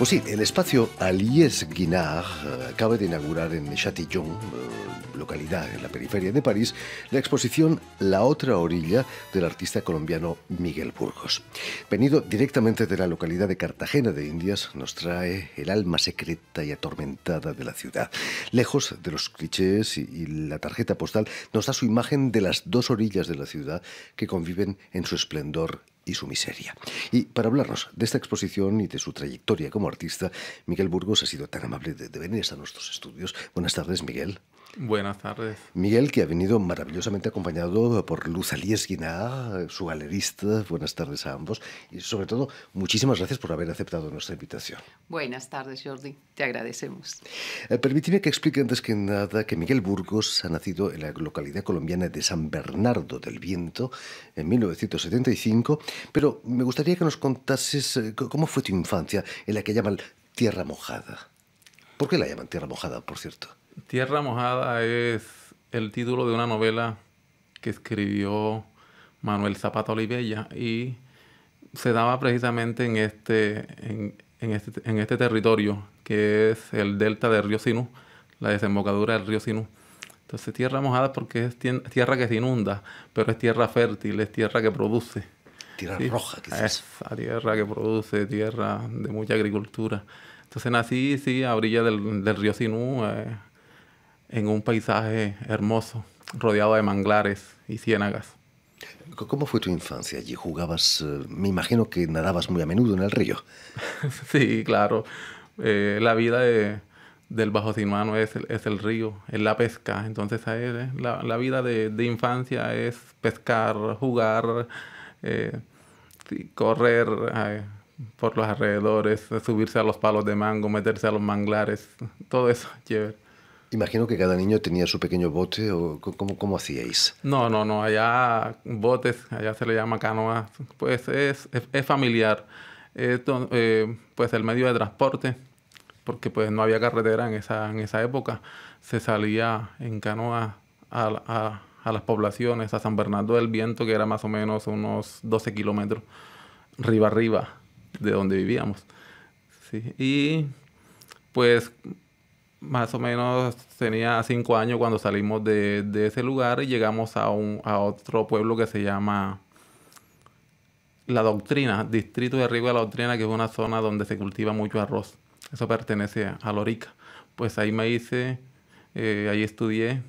Pues sí, el espacio Alies Guinard acaba eh, de inaugurar en Châtillon, eh, localidad en la periferia de París, la exposición La otra orilla del artista colombiano Miguel Burgos. Venido directamente de la localidad de Cartagena de Indias, nos trae el alma secreta y atormentada de la ciudad. Lejos de los clichés y la tarjeta postal, nos da su imagen de las dos orillas de la ciudad que conviven en su esplendor y su miseria. Y para hablarnos de esta exposición y de su trayectoria como artista, Miguel Burgos ha sido tan amable de, venir hasta nuestros estudios. Buenas tardes, Miguel. Buenas tardes. Miguel, que ha venido maravillosamente acompañado por Luz Alíes Guiná, su galerista. Buenas tardes a ambos. Y sobre todo, muchísimas gracias por haber aceptado nuestra invitación. Buenas tardes, Jordi. Te agradecemos. Eh, que explique antes que nada que Miguel Burgos ha nacido en la localidad colombiana de San Bernardo del Viento en 1975, pero me gustaría que nos contases eh, cómo fue tu infancia en la que llaman Tierra Mojada. ¿Por qué la llaman Tierra Mojada, por cierto? Tierra Mojada es el título de una novela que escribió Manuel Zapata Olivella y se daba precisamente en este, en, este, este, territorio que es el delta del río Sinú, la desembocadura del río Sinú. Entonces tierra mojada porque es tierra que se inunda, pero es tierra fértil, es tierra que produce. Tierra roja, quizás. Esa tierra que produce, tierra de mucha agricultura. Entonces nací, sí, a orilla del, río Sinú. Eh, en un paisaje hermoso, rodeado de manglares y ciénagas. ¿Cómo fue tu infancia allí? ¿Jugabas, eh, me imagino que nadabas muy a menudo en el río? sí, claro. Eh, la vida del Bajo Sinuano es, el río, es la pesca. Entonces, eh, la, vida de, infancia es pescar, jugar, correr por los alrededores, subirse a los palos de mango, meterse a los manglares, todo eso, chévere. Imagino que cada niño tenía su pequeño bote, o ¿cómo, cómo hacíais? No, no, no, allá botes, allá se le llama canoa, pues es, es, familiar. Eh, pues el medio de transporte, porque pues no había carretera en esa, en esa época, se salía en canoa a, a, a las poblaciones, a San Bernardo del Viento, que era más o menos unos 12 kilómetros, arriba arriba de donde vivíamos. Sí. Y pues más o menos tenía cinco años cuando salimos de, ese lugar y llegamos a, un, otro pueblo que se llama La Doctrina, Distrito de arriba de la Doctrina, que es una zona donde se cultiva mucho arroz. Eso pertenece a Lorica. Pues ahí me hice, eh, ahí estudié.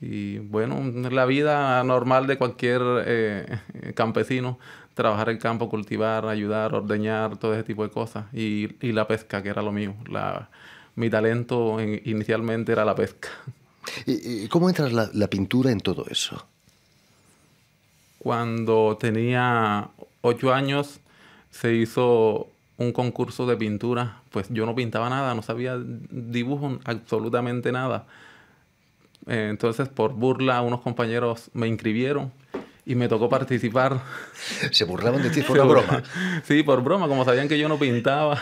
Y bueno, la vida normal de cualquier eh, campesino, trabajar el campo, cultivar, ayudar, ordeñar, todo ese tipo de cosas. Y, y la pesca, que era lo mío. La, mi talento inicialmente era la pesca. ¿Y cómo entra la, pintura en todo eso? Cuando tenía ocho años se hizo un concurso de pintura, pues yo no pintaba nada, no sabía dibujo absolutamente nada. Eh, entonces, por burla, unos compañeros me inscribieron y me tocó participar. Se burlaban de ti ¿Fue una broma. Sí, por broma, como sabían que yo no pintaba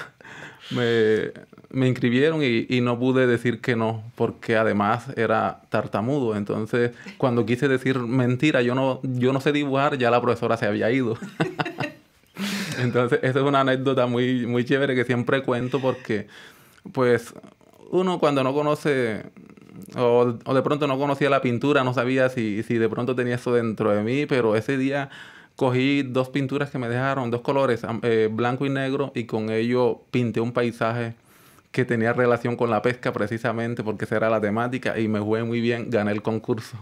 me, me inscribieron y, no pude decir que no, porque además era tartamudo. Entonces, cuando quise decir mentira, yo no, yo no sé dibujar, ya la profesora se había ido. Entonces, esa es una anécdota muy, muy chévere que siempre cuento porque, pues, uno cuando no conoce o, de pronto no conocía la pintura, no sabía si, si de pronto tenía eso dentro de mí, pero ese día cogí dos pinturas que me dejaron, dos colores, eh, blanco y negro, y con ello pinté un paisaje que tenía relación con la pesca precisamente porque esa era la temática y me jugué muy bien, gané el concurso.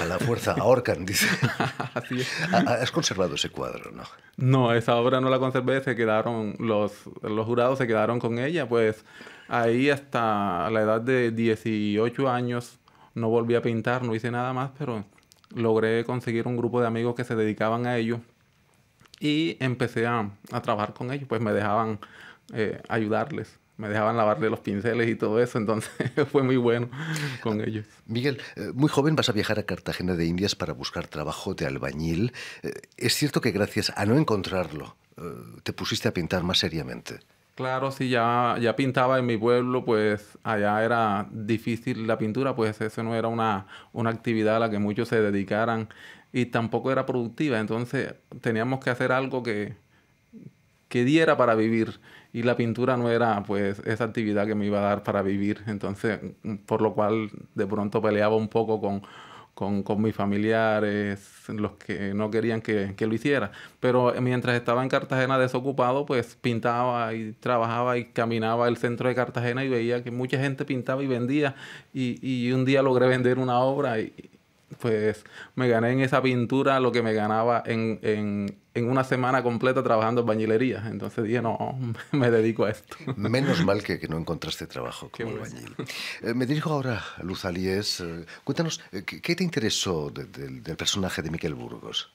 A la fuerza ahorcan, dice. Así es. Ah, ah, ¿Has conservado ese cuadro, no? No, esa obra no la conservé, se quedaron, los, los jurados se quedaron con ella, pues ahí hasta la edad de 18 años no volví a pintar, no hice nada más, pero logré conseguir un grupo de amigos que se dedicaban a ello y empecé a, trabajar con ellos, pues me dejaban eh, ayudarles me dejaban lavarle los pinceles y todo eso, entonces fue muy bueno con ellos. Miguel, eh, muy joven vas a viajar a Cartagena de Indias para buscar trabajo de albañil. Eh, es cierto que gracias a no encontrarlo, te pusiste a pintar más seriamente. Claro, si ya, ya pintaba en mi pueblo, pues allá era difícil la pintura, pues eso no era una, una actividad a la que muchos se dedicaran y tampoco era productiva, entonces teníamos que hacer algo que, que diera para vivir y la pintura no era pues esa actividad que me iba a dar para vivir, entonces por lo cual de pronto peleaba un poco con, con, con, mis familiares, los que no querían que, lo hiciera. Pero eh, mientras estaba en Cartagena desocupado, pues pintaba y trabajaba y caminaba el centro de Cartagena y veía que mucha gente pintaba y vendía. Y, y un día logré vender una obra y, pues me gané en esa pintura lo que me ganaba en, una semana completa trabajando en bañilería. Entonces dije, no, me dedico a esto. Menos mal que, no encontraste trabajo como bañil. Eh, me dirijo ahora a Luz Alies. Eh, cuéntanos, eh, ¿qué te interesó del personaje de Miguel Burgos?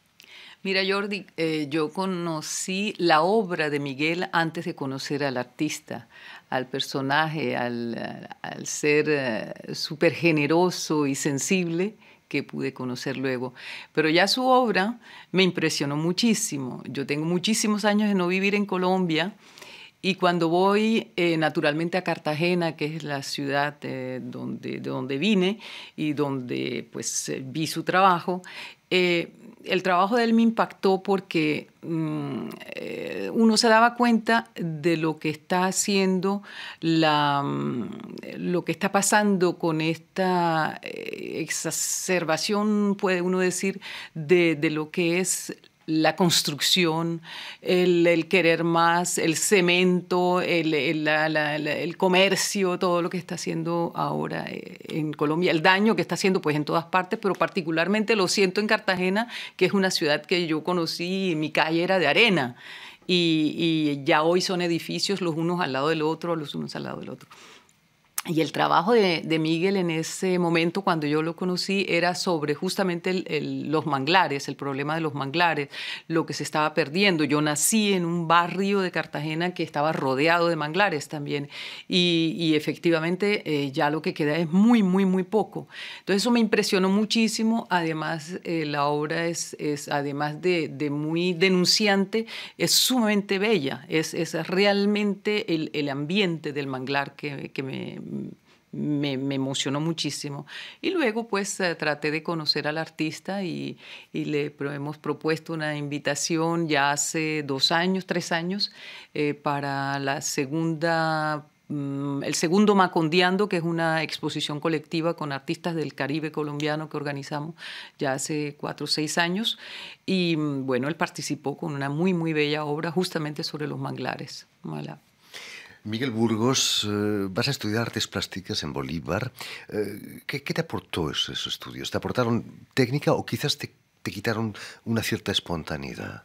Mira, Jordi, yo conocí la obra de Miguel antes de conocer al artista, al personaje, al, ser super súper generoso y sensible que pude conocer luego. Pero ya su obra me impresionó muchísimo. Yo tengo muchísimos años de no vivir en Colombia y cuando voy eh, naturalmente a Cartagena, que es la ciudad eh, donde, de donde vine y donde pues eh, vi su trabajo, el trabajo de él me impactó porque mm, uno se daba cuenta de lo que está haciendo, la, mm, lo que está pasando con esta exacerbación, puede uno decir, de, de lo que es la construcción, el, querer más, el cemento, el, comercio, todo lo que está haciendo ahora eh, en Colombia, el daño que está haciendo pues en todas partes, pero particularmente lo siento en Cartagena, que es una ciudad que yo conocí, mi calle era de arena y, y ya hoy son edificios los unos al lado del otro, los unos al lado del otro. Y el trabajo de, Miguel en ese momento, cuando yo lo conocí, era sobre justamente los manglares, el problema de los manglares, lo que se estaba perdiendo. Yo nací en un barrio de Cartagena que estaba rodeado de manglares también y, efectivamente eh, ya lo que queda es muy, muy, muy poco. Entonces eso me impresionó muchísimo. Además, eh, la obra es, es además de, muy denunciante, es sumamente bella. Es, es realmente el, ambiente del manglar que, que me me, emocionó muchísimo. Y luego pues eh, traté de conocer al artista y, le hemos propuesto una invitación ya hace dos años, tres años, eh, para la segunda mm, el segundo Macondeando, que es una exposición colectiva con artistas del Caribe colombiano que organizamos ya hace cuatro o seis años. Y mm, bueno, él participó con una muy, muy bella obra justamente sobre los manglares. Mala. Miguel Burgos, eh, vas a estudiar artes plásticas en Bolívar. Eh, ¿qué, te aportó esos, estudios? ¿Te aportaron técnica o quizás te, quitaron una cierta espontaneidad?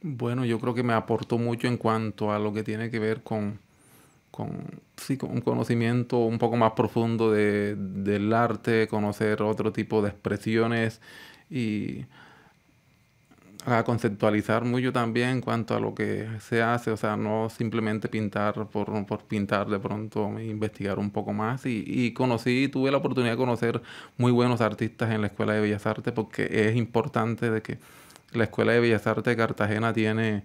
Bueno, yo creo que me aportó mucho en cuanto a lo que tiene que ver con, con, un conocimiento un poco más profundo del arte, conocer otro tipo de expresiones y a conceptualizar mucho también en cuanto a lo que se hace, o sea, no simplemente pintar por, pintar de pronto, investigar un poco más y, y, conocí, tuve la oportunidad de conocer muy buenos artistas en la Escuela de Bellas Artes porque es importante de que la Escuela de Bellas Artes de Cartagena tiene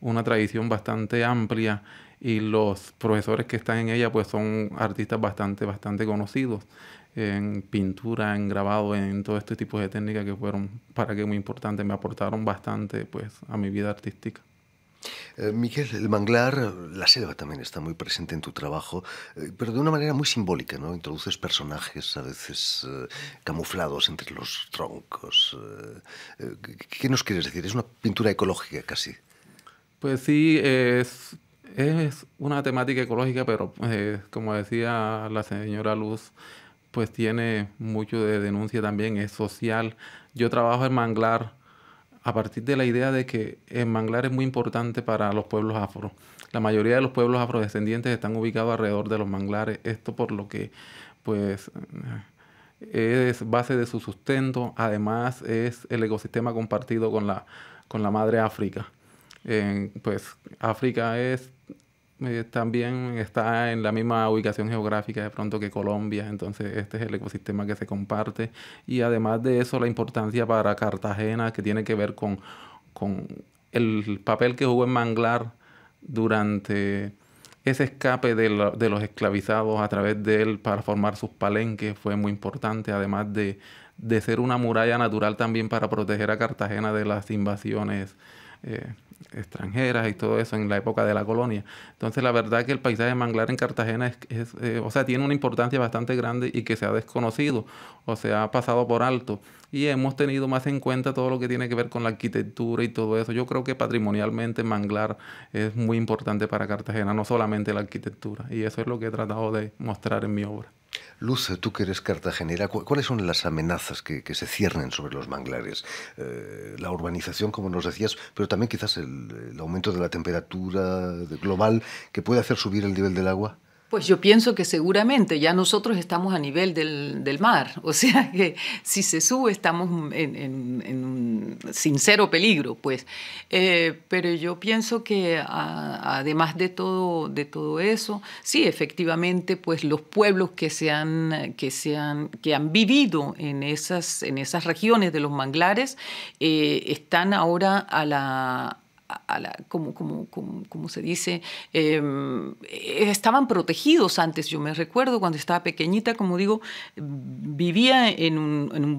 una tradición bastante amplia y los profesores que están en ella pues son artistas bastante, bastante conocidos en pintura, en grabado, en todo este tipo de técnicas que fueron para que muy importantes, me aportaron bastante pues, a mi vida artística. Eh, Miguel, el manglar, la selva también está muy presente en tu trabajo, eh, pero de una manera muy simbólica, ¿no? Introduces personajes a veces eh, camuflados entre los troncos. ¿Qué nos quieres decir? Es una pintura ecológica casi. Pues sí, es, es una temática ecológica, pero como decía la señora Luz, pues tiene mucho de denuncia también, es social. Yo trabajo en Manglar a partir de la idea de que el Manglar es muy importante para los pueblos afro. La mayoría de los pueblos afrodescendientes están ubicados alrededor de los manglares, esto por lo que pues es base de su sustento, además es el ecosistema compartido con la, con la madre África. pues África es eh, también está en la misma ubicación geográfica de pronto que Colombia, entonces este es el ecosistema que se comparte y además de eso la importancia para Cartagena que tiene que ver con, el papel que jugó en Manglar durante ese escape de, los esclavizados a través de él para formar sus palenques fue muy importante, además de, ser una muralla natural también para proteger a Cartagena de las invasiones. Eh, extranjeras y todo eso en la época de la colonia. Entonces la verdad que el paisaje de manglar en Cartagena es, eh, o sea, tiene una importancia bastante grande y que se ha desconocido o se ha pasado por alto. Y hemos tenido más en cuenta todo lo que tiene que ver con la arquitectura y todo eso. Yo creo que patrimonialmente manglar es muy importante para Cartagena, no solamente la arquitectura. Y eso es lo que he tratado de mostrar en mi obra. Luce, tú que eres cartagenera, ¿cuáles son las amenazas que, se ciernen sobre los manglares? Eh, la urbanización, como nos decías, pero también quizás el aumento de la temperatura global que puede hacer subir el nivel del agua. Pues yo pienso que seguramente ya nosotros estamos a nivel del, mar, o sea que si se sube estamos en, un sincero peligro, pues. Eh, pero yo pienso que además de todo, de todo eso, sí, efectivamente, pues los pueblos que, han, que, que han vivido en esas, en esas regiones de los manglares eh, están ahora a la, como, como, como, se dice, em, eh, estaban protegidos antes. Yo me recuerdo cuando estaba pequeñita, como digo, vivía en,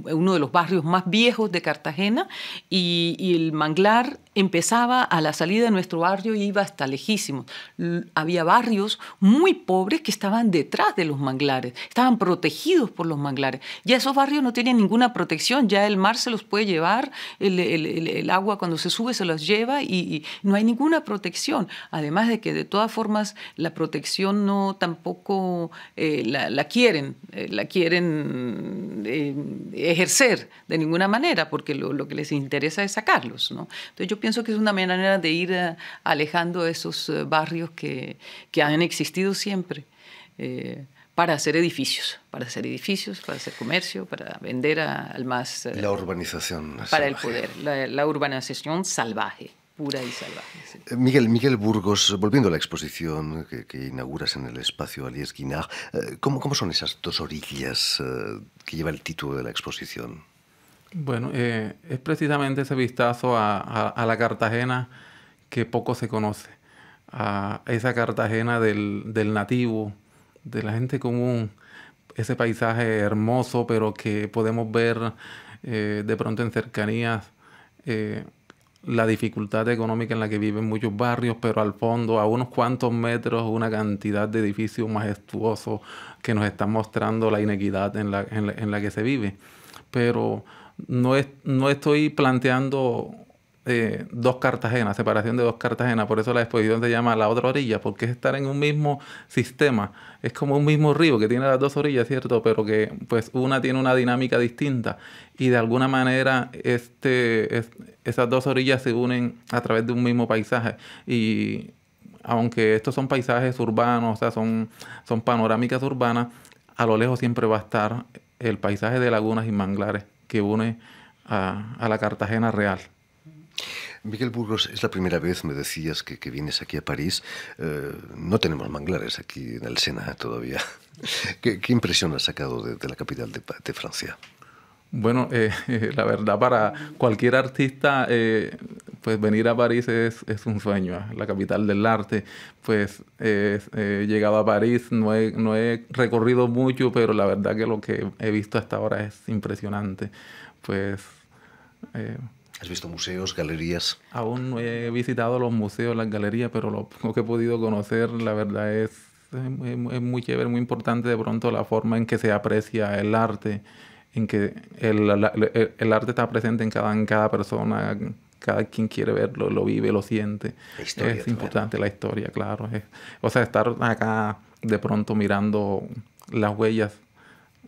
uno de los barrios más viejos de Cartagena y, el manglar empezaba a la salida de nuestro barrio y iba hasta lejísimos. Había barrios muy pobres que estaban detrás de los manglares, estaban protegidos por los manglares. Ya esos barrios no tienen ninguna protección, ya el mar se los puede llevar, el, el agua cuando se sube se los lleva y y, no hay ninguna protección. Además de que de todas formas la protección no tampoco eh, la, quieren, eh, la quieren eh, ejercer de ninguna manera, porque lo, que les interesa es sacarlos. Entonces yo pienso que es una manera de ir alejando esos barrios que, han existido siempre para hacer edificios, para hacer edificios, para hacer comercio, para vender al más... La urbanización. Para el poder, la urbanización salvaje pura y salvaje. Eh, Miguel, Miguel Burgos, volviendo a la exposición que, inauguras en el espacio Alies Guinard, eh, ¿cómo, son esas dos orillas eh, que lleva el título de la exposición? Bueno, es precisamente ese vistazo a, la Cartagena que poco se conoce, a esa Cartagena del, nativo, de la gente común, ese paisaje hermoso, pero que podemos ver de pronto en cercanías la dificultad económica en la que viven muchos barrios, pero al fondo, a unos cuantos metros, una cantidad de edificios majestuosos que nos están mostrando la inequidad en la, que se vive. Pero no estoy planteando dos Cartagenas, separación de dos Cartagenas, por eso la exposición se llama La otra orilla, porque es estar en un mismo sistema, es como un mismo río que tiene las dos orillas, ¿cierto? Pero que pues una tiene una dinámica distinta y de alguna manera este, esas dos orillas se unen a través de un mismo paisaje y aunque estos son paisajes urbanos, o sea, son, son panorámicas urbanas, a lo lejos siempre va a estar el paisaje de lagunas y manglares que une a, a la Cartagena real. Miguel Burgos, es la primera vez, me decías, que, vienes aquí a París. Eh, no tenemos manglares aquí en el Sena todavía. ¿Qué, impresión has sacado de, la capital de, Francia? Bueno, eh, eh, la verdad para cualquier artista, pues venir a París es, un sueño, la capital del arte. Pues he llegado a París, no he, no he recorrido mucho, pero la verdad que lo que he visto hasta ahora es impresionante. Pues ¿Has visto museos, galerías? Aún no he visitado los museos, las galerías, pero lo poco que he podido conocer, la verdad es, es muy chévere, muy importante de pronto la forma en que se aprecia el arte, en que el, el, arte está presente en cada, en cada persona, cada quien quiere verlo, lo vive, lo siente. es importante la historia, claro. o sea, estar acá de pronto mirando las huellas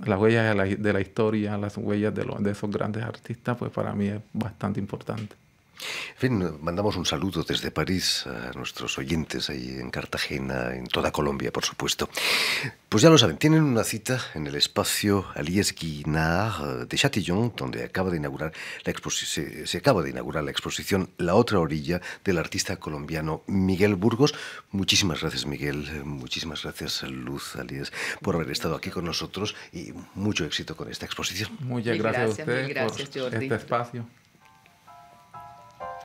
las huellas de la, historia, las huellas de, de esos grandes artistas, pues para mí es bastante importante. En fin, mandamos un saludo desde París a nuestros oyentes ahí en Cartagena, en toda Colombia, por supuesto. Pues ya lo saben, tienen una cita en el espacio Alies Guinard de Chatillon, donde acaba de inaugurar la se, acaba de inaugurar la exposición La otra orilla del artista colombiano Miguel Burgos. Muchísimas gracias, Miguel. Muchísimas gracias, Luz Alies, por haber estado aquí con nosotros y mucho éxito con esta exposición. Muchas gracias, a por este espacio.